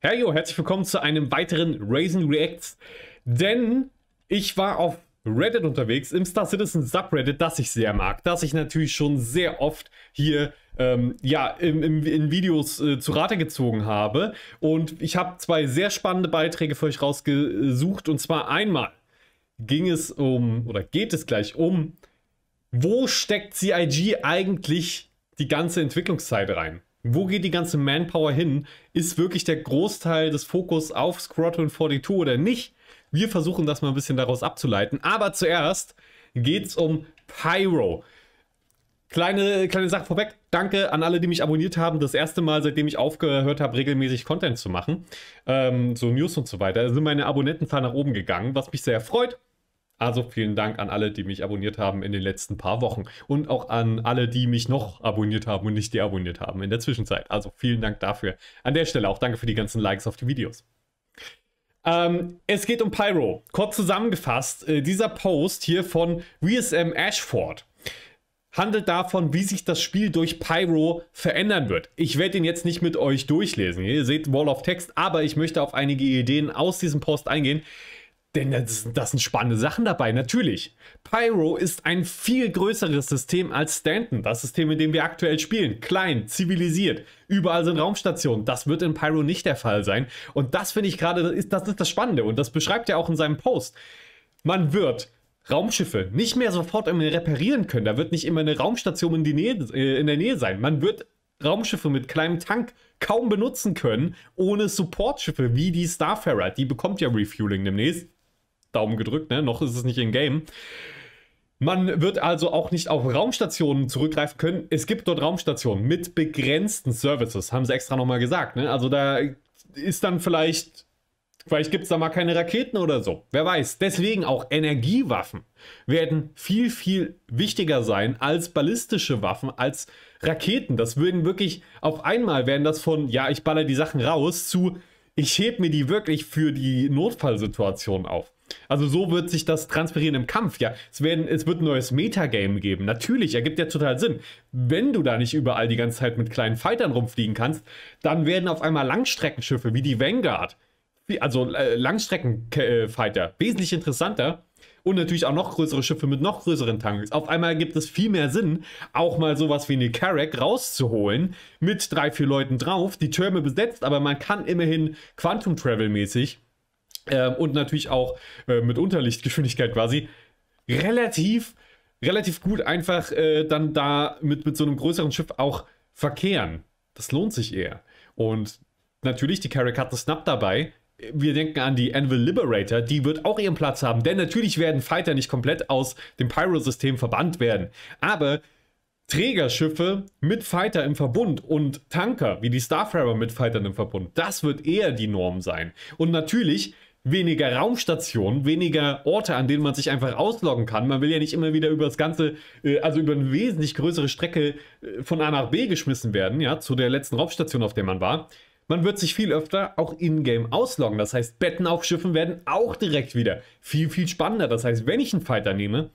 Herjo, herzlich willkommen zu einem weiteren Raisin Reacts. Denn ich war auf Reddit unterwegs, im Star Citizen Subreddit, das ich sehr mag, das ich natürlich schon sehr oft hier ähm, ja, im, im, in Videos äh, zu Rate gezogen habe. Und ich habe zwei sehr spannende Beiträge für euch rausgesucht. Und zwar einmal ging es um, oder geht es gleich um, wo steckt CIG eigentlich die ganze Entwicklungszeit rein? wo geht die ganze Manpower hin? Ist wirklich der Großteil des Fokus auf Squadron 42 oder nicht? Wir versuchen das mal ein bisschen daraus abzuleiten. Aber zuerst geht es um Pyro. Kleine, kleine Sache vorweg. Danke an alle, die mich abonniert haben. Das erste Mal, seitdem ich aufgehört habe, regelmäßig Content zu machen, ähm, so News und so weiter, sind meine Abonnentenzahlen nach oben gegangen, was mich sehr freut. Also vielen Dank an alle, die mich abonniert haben in den letzten paar Wochen und auch an alle, die mich noch abonniert haben und nicht deabonniert haben in der Zwischenzeit. Also vielen Dank dafür. An der Stelle auch danke für die ganzen Likes auf die Videos. Ähm, es geht um Pyro. Kurz zusammengefasst, äh, dieser Post hier von WSM Ashford handelt davon, wie sich das Spiel durch Pyro verändern wird. Ich werde ihn jetzt nicht mit euch durchlesen. Ihr seht Wall of Text, aber ich möchte auf einige Ideen aus diesem Post eingehen, denn das, das, sind spannende Sachen dabei, natürlich. Pyro ist ein viel größeres System als Stanton, das System, in dem wir aktuell spielen. Klein, zivilisiert, überall sind Raumstationen. Das wird in Pyro nicht der Fall sein. Und das finde ich gerade, das ist das Spannende und das beschreibt er auch in seinem Post. Man wird Raumschiffe nicht mehr sofort immer reparieren können. Da wird nicht immer eine Raumstation in, die Nähe, äh, in der Nähe sein. Man wird Raumschiffe mit kleinem Tank kaum benutzen können, ohne Supportschiffe wie die Starfarer. Die bekommt ja Refueling demnächst Daumen gedrückt, ne? Noch ist es nicht in Game. Man wird also auch nicht auf Raumstationen zurückgreifen können. Es gibt dort Raumstationen mit begrenzten Services, haben sie extra nochmal gesagt. Ne? Also da ist dann vielleicht, vielleicht gibt es da mal keine Raketen oder so. Wer weiß. Deswegen auch Energiewaffen werden viel, viel wichtiger sein als ballistische Waffen, als Raketen. Das würden wirklich auf einmal werden das von, ja, ich baller die Sachen raus zu, ich heb mir die wirklich für die Notfallsituation auf. Also so wird sich das transferieren im Kampf. Ja, es, werden, es wird ein neues Metagame geben. Natürlich, ergibt ja total Sinn. Wenn du da nicht überall die ganze Zeit mit kleinen Fightern rumfliegen kannst, dann werden auf einmal Langstreckenschiffe wie die Vanguard, also äh, Langstreckenfighter, wesentlich interessanter. Und natürlich auch noch größere Schiffe mit noch größeren Tanks. Auf einmal gibt es viel mehr Sinn, auch mal sowas wie eine Carrack rauszuholen, mit drei, vier Leuten drauf, die Türme besetzt, aber man kann immerhin Quantum Travel mäßig äh, und natürlich auch äh, mit Unterlichtgeschwindigkeit quasi relativ, relativ gut einfach äh, dann da mit, mit so einem größeren Schiff auch verkehren. Das lohnt sich eher. Und natürlich, die Carrick hat einen Snap dabei. Wir denken an die Anvil Liberator, die wird auch ihren Platz haben, denn natürlich werden Fighter nicht komplett aus dem Pyro-System verbannt werden. Aber Trägerschiffe mit Fighter im Verbund und Tanker wie die Starfarer mit Fightern im Verbund. Das wird eher die Norm sein. Und natürlich weniger Raumstationen, weniger Orte, an denen man sich einfach ausloggen kann. Man will ja nicht immer wieder über das ganze, äh, also über eine wesentlich größere Strecke äh, von A nach B geschmissen werden, ja, zu der letzten Raumstation, auf der man war. Man wird sich viel öfter auch in-game ausloggen. Das heißt, Betten auf Schiffen werden auch direkt wieder viel, viel spannender. Das heißt, wenn ich einen Fighter nehme,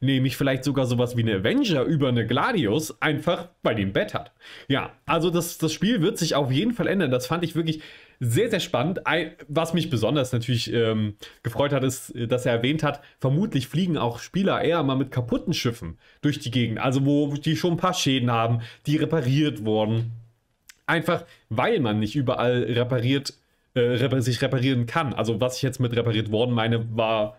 nehme ich vielleicht sogar sowas wie eine Avenger über eine Gladius, einfach weil die ein Bett hat. Ja, also das, das Spiel wird sich auf jeden Fall ändern. Das fand ich wirklich sehr, sehr spannend. Was mich besonders natürlich ähm, gefreut hat, ist, äh, dass er erwähnt hat, vermutlich fliegen auch Spieler eher mal mit kaputten Schiffen durch die Gegend, also wo die schon ein paar Schäden haben, die repariert wurden. Einfach weil man nicht überall repariert, äh, sich reparieren kann. Also was ich jetzt mit repariert worden meine, war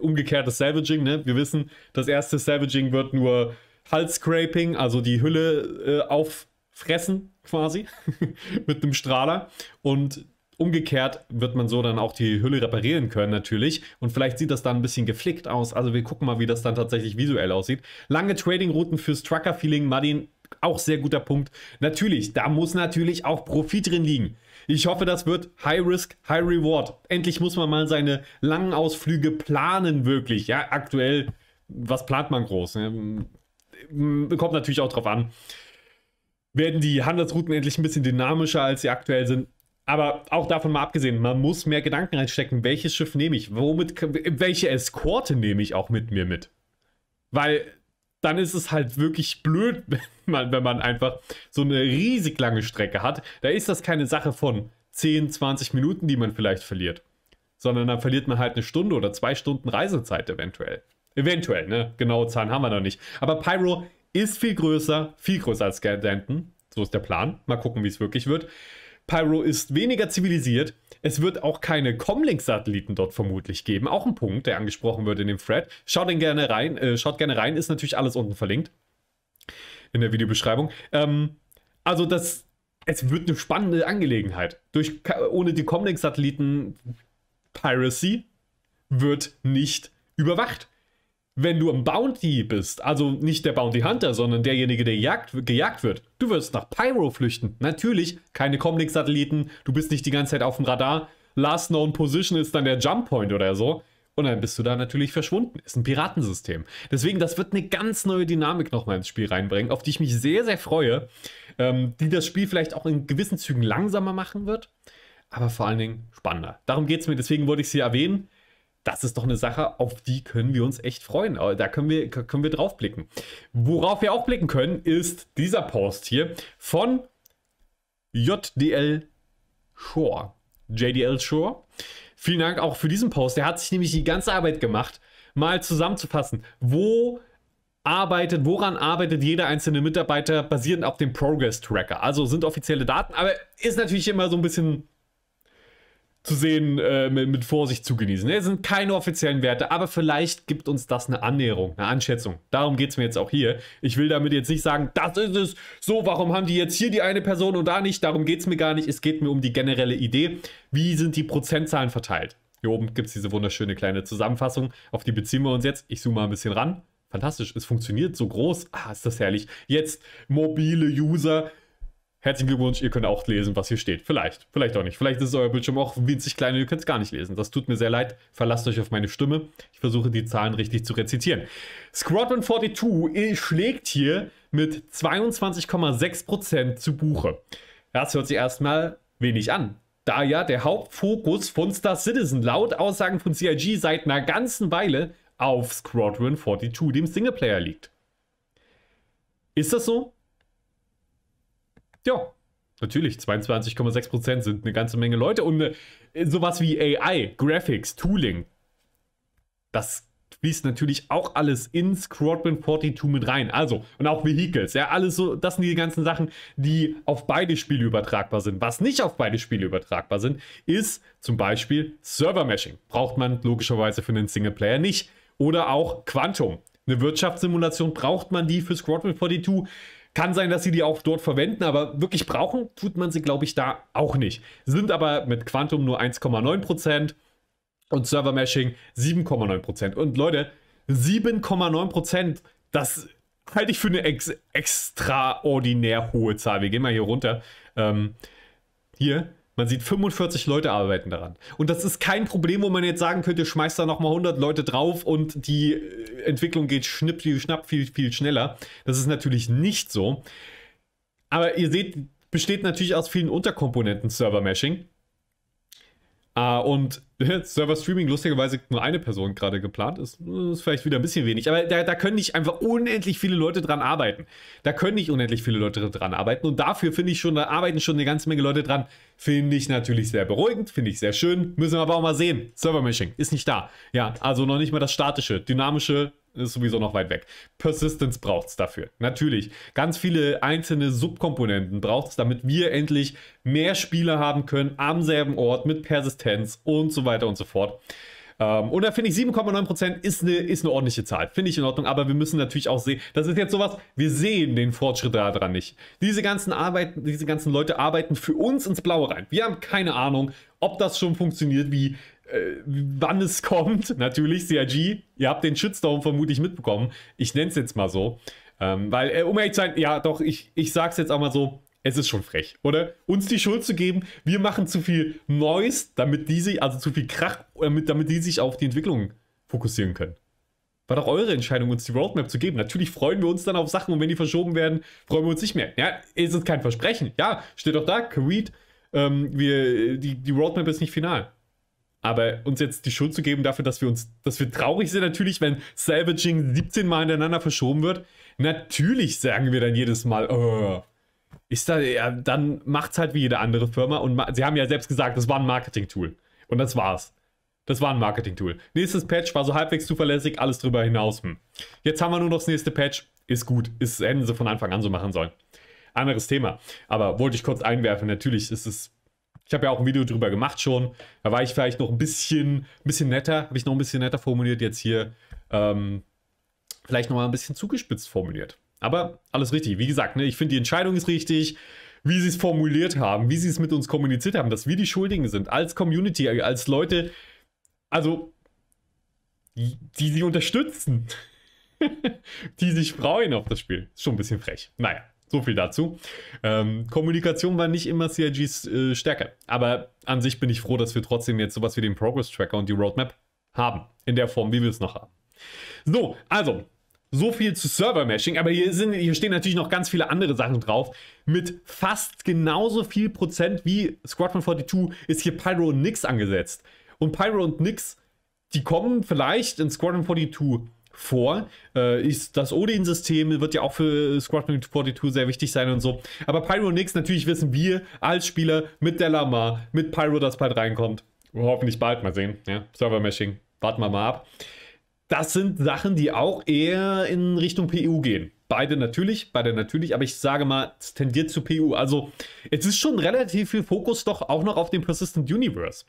umgekehrtes Salvaging. Ne? Wir wissen, das erste Salvaging wird nur Halsscraping, also die Hülle äh, auf fressen quasi mit einem Strahler und Umgekehrt wird man so dann auch die Hülle reparieren können natürlich und vielleicht sieht das dann ein bisschen geflickt aus. Also wir gucken mal, wie das dann tatsächlich visuell aussieht. Lange Trading-Routen fürs Trucker-Feeling, Martin, auch sehr guter Punkt. Natürlich, da muss natürlich auch Profit drin liegen. Ich hoffe, das wird High Risk, High Reward. Endlich muss man mal seine langen Ausflüge planen wirklich. Ja, aktuell, was plant man groß? Ne? Kommt natürlich auch drauf an werden die Handelsrouten endlich ein bisschen dynamischer, als sie aktuell sind. Aber auch davon mal abgesehen, man muss mehr Gedanken reinstecken. Welches Schiff nehme ich? Womit, welche Eskorte nehme ich auch mit mir mit? Weil dann ist es halt wirklich blöd, wenn man, wenn man einfach so eine riesig lange Strecke hat. Da ist das keine Sache von 10, 20 Minuten, die man vielleicht verliert. Sondern dann verliert man halt eine Stunde oder zwei Stunden Reisezeit eventuell. Eventuell, ne? Genaue Zahlen haben wir noch nicht. Aber Pyro ist viel größer, viel größer als Scandanton. So ist der Plan. Mal gucken, wie es wirklich wird. Pyro ist weniger zivilisiert. Es wird auch keine Comlink-Satelliten dort vermutlich geben. Auch ein Punkt, der angesprochen wird in dem Thread. Schaut, den gerne rein, äh, schaut gerne rein, ist natürlich alles unten verlinkt. In der Videobeschreibung. Ähm, also das, es wird eine spannende Angelegenheit. Durch, ohne die Comlink-Satelliten Piracy wird nicht überwacht wenn du im Bounty bist, also nicht der Bounty Hunter, sondern derjenige, der jagt, gejagt wird, du wirst nach Pyro flüchten. Natürlich, keine Comlink-Satelliten, du bist nicht die ganze Zeit auf dem Radar. Last known position ist dann der Jump Point oder so. Und dann bist du da natürlich verschwunden. Ist ein Piratensystem. Deswegen, das wird eine ganz neue Dynamik nochmal ins Spiel reinbringen, auf die ich mich sehr, sehr freue, ähm, die das Spiel vielleicht auch in gewissen Zügen langsamer machen wird, aber vor allen Dingen spannender. Darum geht es mir, deswegen wollte ich sie erwähnen das ist doch eine Sache, auf die können wir uns echt freuen. Da können wir, können wir drauf blicken. Worauf wir auch blicken können, ist dieser Post hier von JDL Shore. JDL Shore. Vielen Dank auch für diesen Post. Der hat sich nämlich die ganze Arbeit gemacht, mal zusammenzufassen. Wo arbeitet, woran arbeitet jeder einzelne Mitarbeiter basierend auf dem Progress Tracker? Also sind offizielle Daten, aber ist natürlich immer so ein bisschen zu sehen, äh, mit, mit, Vorsicht zu genießen. Es sind keine offiziellen Werte, aber vielleicht gibt uns das eine Annäherung, eine Anschätzung. Darum geht es mir jetzt auch hier. Ich will damit jetzt nicht sagen, das ist es, so, warum haben die jetzt hier die eine Person und da nicht? Darum geht es mir gar nicht. Es geht mir um die generelle Idee. Wie sind die Prozentzahlen verteilt? Hier oben gibt es diese wunderschöne kleine Zusammenfassung. Auf die beziehen wir uns jetzt. Ich zoome mal ein bisschen ran. Fantastisch, es funktioniert so groß. Ah, ist das herrlich. Jetzt mobile User Herzlichen Glückwunsch, ihr könnt auch lesen, was hier steht. Vielleicht, vielleicht auch nicht. Vielleicht ist euer Bildschirm auch winzig klein und ihr könnt es gar nicht lesen. Das tut mir sehr leid. Verlasst euch auf meine Stimme. Ich versuche, die Zahlen richtig zu rezitieren. Squadron 42 äh, schlägt hier mit 22,6% zu Buche. Das hört sich erstmal wenig an. Da ja der Hauptfokus von Star Citizen laut Aussagen von CIG seit einer ganzen Weile auf Squadron 42, dem Singleplayer, liegt. Ist das so? Ja, natürlich, 22,6% sind eine ganze Menge Leute und eine, äh, sowas wie AI, Graphics, Tooling. Das fließt natürlich auch alles in Squadron 42 mit rein. Also, und auch Vehicles, ja, alles so, das sind die ganzen Sachen, die auf beide Spiele übertragbar sind. Was nicht auf beide Spiele übertragbar sind, ist zum Beispiel Server-Meshing. Braucht man logischerweise für einen Singleplayer nicht. Oder auch Quantum. Eine Wirtschaftssimulation braucht man die für Squadron 42 kann sein, dass sie die auch dort verwenden, aber wirklich brauchen tut man sie, glaube ich, da auch nicht. Sind aber mit Quantum nur 1,9% und Server Meshing 7,9%. Und Leute, 7,9%, das halte ich für eine ex extraordinär hohe Zahl. Wir gehen mal hier runter. Ähm, hier, man sieht 45 Leute arbeiten daran. Und das ist kein Problem, wo man jetzt sagen könnte, schmeißt da nochmal 100 Leute drauf und die äh, Entwicklung geht schnipp, schnapp viel, viel schneller. Das ist natürlich nicht so. Aber ihr seht, besteht natürlich aus vielen Unterkomponenten server mashing Uh, äh, und Server-Streaming lustigerweise nur eine Person gerade geplant ist, ist vielleicht wieder ein bisschen wenig. Aber da, da, können nicht einfach unendlich viele Leute dran arbeiten. Da können nicht unendlich viele Leute dran arbeiten. Und dafür finde ich schon, da arbeiten schon eine ganze Menge Leute dran. Finde ich natürlich sehr beruhigend, finde ich sehr schön. Müssen wir aber auch mal sehen. Server-Meshing ist nicht da. Ja, also noch nicht mal das statische, dynamische ist sowieso noch weit weg. Persistence braucht es dafür. Natürlich. Ganz viele einzelne Subkomponenten braucht es, damit wir endlich mehr Spieler haben können am selben Ort mit Persistenz und so weiter und so fort. Ähm, und da finde ich 7,9% ist eine ist ne ordentliche Zahl. Finde ich in Ordnung, aber wir müssen natürlich auch sehen, das ist jetzt sowas, wir sehen den Fortschritt daran nicht. Diese ganzen, Arbeiten, diese ganzen Leute arbeiten für uns ins Blaue rein. Wir haben keine Ahnung, ob das schon funktioniert, wie äh, wann es kommt, natürlich CRG, ihr habt den Shitstorm vermutlich mitbekommen. Ich nenne es jetzt mal so. Ähm, weil, äh, um ehrlich zu sein, ja doch, ich, ich es jetzt auch mal so, es ist schon frech, oder? Uns die Schuld zu geben, wir machen zu viel Neues, damit die sich, also zu viel Krach, damit, äh, damit die sich auf die Entwicklung fokussieren können. War doch eure Entscheidung, uns die Roadmap zu geben. Natürlich freuen wir uns dann auf Sachen und wenn die verschoben werden, freuen wir uns nicht mehr. Ja, ist es kein Versprechen. Ja, steht doch da, Creed, ähm, wir, die, die Roadmap ist nicht final. Aber uns jetzt die Schuld zu geben dafür, dass wir uns, dass wir traurig sind, natürlich, wenn Salvaging 17 Mal hintereinander verschoben wird, natürlich sagen wir dann jedes Mal, oh, ist da, ja, dann macht's halt wie jede andere Firma. Und sie haben ja selbst gesagt, das war ein Marketing-Tool. Und das war's. Das war ein Marketing-Tool. Nächstes Patch war so halbwegs zuverlässig, alles drüber hinaus. Hm. Jetzt haben wir nur noch das nächste Patch. Ist gut. Ist, hätten sie von Anfang an so machen sollen. Anderes Thema. Aber wollte ich kurz einwerfen. Natürlich ist es ich habe ja auch ein Video drüber gemacht schon. Da war ich vielleicht noch ein bisschen, bisschen netter, habe ich noch ein bisschen netter formuliert jetzt hier. Ähm, vielleicht noch mal ein bisschen zugespitzt formuliert. Aber alles richtig. Wie gesagt, ne, ich finde die Entscheidung ist richtig, wie sie es formuliert haben, wie sie es mit uns kommuniziert haben, dass wir die Schuldigen sind, als Community, als Leute, also die sie unterstützen, die sich freuen auf das Spiel. Ist schon ein bisschen frech. Naja. So viel dazu. Ähm, Kommunikation war nicht immer CIGs äh, Stärke. Aber an sich bin ich froh, dass wir trotzdem jetzt sowas wie den Progress Tracker und die Roadmap haben. In der Form, wie wir es noch haben. So, also, so viel zu Server-Meshing, aber hier, sind, hier stehen natürlich noch ganz viele andere Sachen drauf. Mit fast genauso viel Prozent wie Squadron 42 ist hier Pyro und Nix angesetzt. Und Pyro und Nix, die kommen vielleicht in Squadron 42 vor. Äh, ist, das Odin-System wird ja auch für Squadron 42 sehr wichtig sein und so. Aber Pyro Nix, natürlich wissen wir als Spieler mit der Lama, mit Pyro, das bald reinkommt. Hoffentlich bald, mal sehen. Ja, Server-Meshing, warten wir mal ab. Das sind Sachen, die auch eher in Richtung PU gehen. Beide natürlich, beide natürlich, aber ich sage mal, es tendiert zu PU. Also es ist schon relativ viel Fokus doch auch noch auf dem Persistent Universe.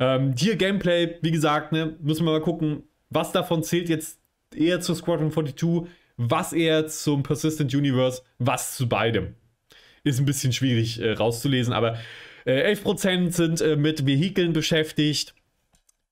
Ähm, hier Gameplay, wie gesagt, ne, müssen wir mal gucken, was davon zählt jetzt eher zu Squadron 42, was eher zum Persistent Universe, was zu beidem. Ist ein bisschen schwierig äh, rauszulesen, aber äh, 11% sind äh, mit Vehikeln beschäftigt.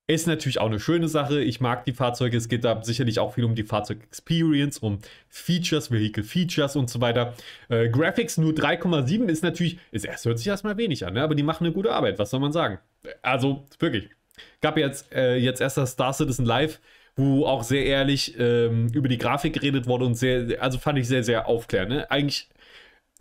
Ist natürlich auch eine schöne Sache. Ich mag die Fahrzeuge. Es geht da sicherlich auch viel um die Fahrzeug-Experience, um Features, Vehicle-Features und so weiter. Äh, Graphics nur 3,7 ist natürlich, ist, es hört sich erstmal wenig an, ne? aber die machen eine gute Arbeit. Was soll man sagen? Also wirklich. Gab jetzt, äh, jetzt erst das Star Citizen Live wo auch sehr ehrlich ähm, über die Grafik geredet wurde und sehr, also fand ich sehr, sehr aufklärend. Ne? Eigentlich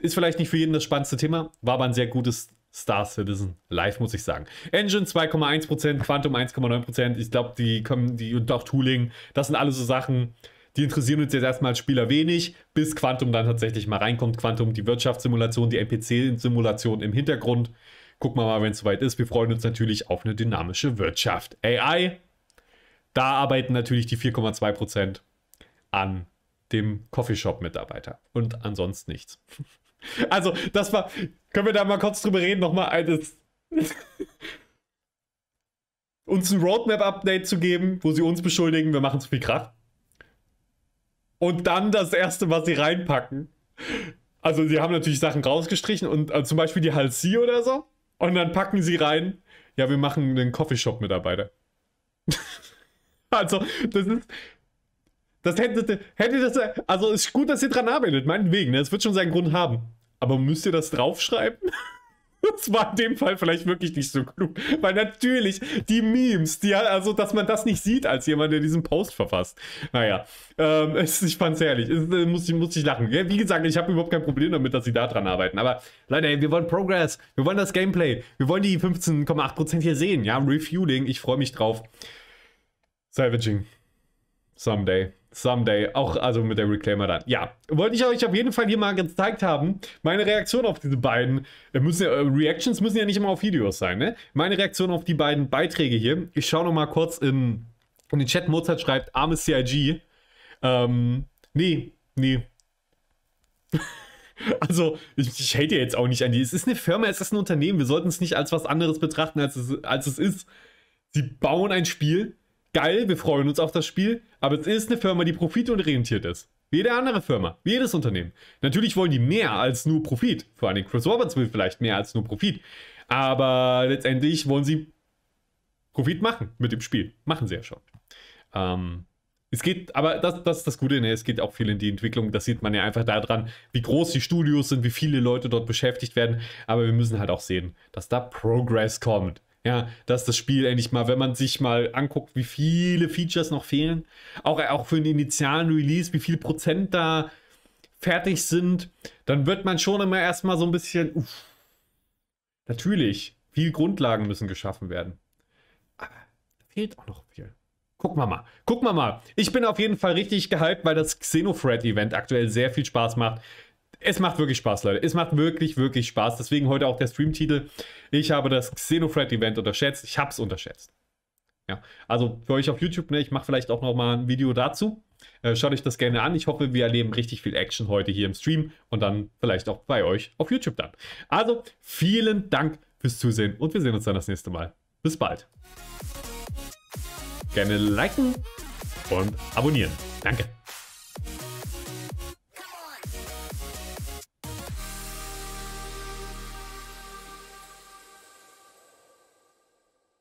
ist vielleicht nicht für jeden das spannendste Thema, war aber ein sehr gutes Star Citizen Live, muss ich sagen. Engine 2,1%, Quantum 1,9%. Ich glaube, die kommen, die und auch Tooling, das sind alles so Sachen, die interessieren uns jetzt erstmal als Spieler wenig, bis Quantum dann tatsächlich mal reinkommt. Quantum, die Wirtschaftssimulation, die NPC-Simulation im Hintergrund. Gucken wir mal, wenn es soweit ist. Wir freuen uns natürlich auf eine dynamische Wirtschaft. AI da arbeiten natürlich die 4,2 an dem Coffeeshop-Mitarbeiter und ansonsten nichts. Also, das war. Können wir da mal kurz drüber reden? Nochmal eines. uns ein Roadmap-Update zu geben, wo sie uns beschuldigen, wir machen zu viel Kraft. Und dann das erste, was sie reinpacken. Also, sie haben natürlich Sachen rausgestrichen und also zum Beispiel die Halsey oder so. Und dann packen sie rein, ja, wir machen einen Coffeeshop-Mitarbeiter. Also, das ist. Das hätte, hätte das. Also, ist gut, dass ihr dran arbeitet, meinetwegen. Ne? Es wird schon seinen Grund haben. Aber müsst ihr das draufschreiben? Das war in dem Fall vielleicht wirklich nicht so klug. Weil natürlich die Memes, die, also dass man das nicht sieht als jemand, der diesen Post verfasst. Naja, ähm, es, ich fand's ehrlich. Es, äh, muss, muss ich lachen. wie gesagt, ich habe überhaupt kein Problem damit, dass sie da dran arbeiten. Aber Leute, ey, wir wollen Progress. Wir wollen das Gameplay. Wir wollen die 15,8% hier sehen. Ja, Refueling. Ich freue mich drauf. Savaging. Someday. Someday. Auch also mit der Reclaimer dann. Ja, wollte ich euch auf jeden Fall hier mal gezeigt haben. Meine Reaktion auf diese beiden. Äh, müssen, äh, Reactions müssen ja nicht immer auf Videos sein, ne? Meine Reaktion auf die beiden Beiträge hier. Ich schaue nochmal kurz in, in den Chat. Mozart schreibt, armes CIG. Ähm, nee, nee. Also, ich, ich hate ja jetzt auch nicht an die. Es ist eine Firma, es ist ein Unternehmen. Wir sollten es nicht als was anderes betrachten, als es, als es ist. Sie bauen ein Spiel, geil, wir freuen uns auf das Spiel, aber es ist eine Firma, die profitorientiert ist. Wie jede andere Firma, wie jedes Unternehmen. Natürlich wollen die mehr als nur Profit. Vor allem Chris Roberts will vielleicht mehr als nur Profit. Aber letztendlich wollen sie Profit machen mit dem Spiel. Machen sie ja schon. Ähm, es geht, aber das, das ist das Gute, ne? es geht auch viel in die Entwicklung. Das sieht man ja einfach daran, wie groß die Studios sind, wie viele Leute dort beschäftigt werden. Aber wir müssen halt auch sehen, dass da Progress kommt. Ja, dass das Spiel endlich mal, wenn man sich mal anguckt, wie viele Features noch fehlen, auch, äh, auch für den initialen Release, wie viel Prozent da fertig sind, dann wird man schon immer erstmal so ein bisschen, uff, natürlich, viel Grundlagen müssen geschaffen werden. Aber da fehlt auch noch viel. Gucken wir mal. Gucken wir mal. Ich bin auf jeden Fall richtig gehypt, weil das xenofred event aktuell sehr viel Spaß macht es macht wirklich Spaß, Leute. Es macht wirklich, wirklich Spaß. Deswegen heute auch der Streamtitel. Ich habe das Xenofred-Event unterschätzt. Ich habe es unterschätzt. Ja, also für euch auf YouTube, ne, ich mache vielleicht auch nochmal ein Video dazu. Äh, schaut euch das gerne an. Ich hoffe, wir erleben richtig viel Action heute hier im Stream und dann vielleicht auch bei euch auf YouTube dann. Also vielen Dank fürs Zusehen und wir sehen uns dann das nächste Mal. Bis bald. Gerne liken und abonnieren. Danke.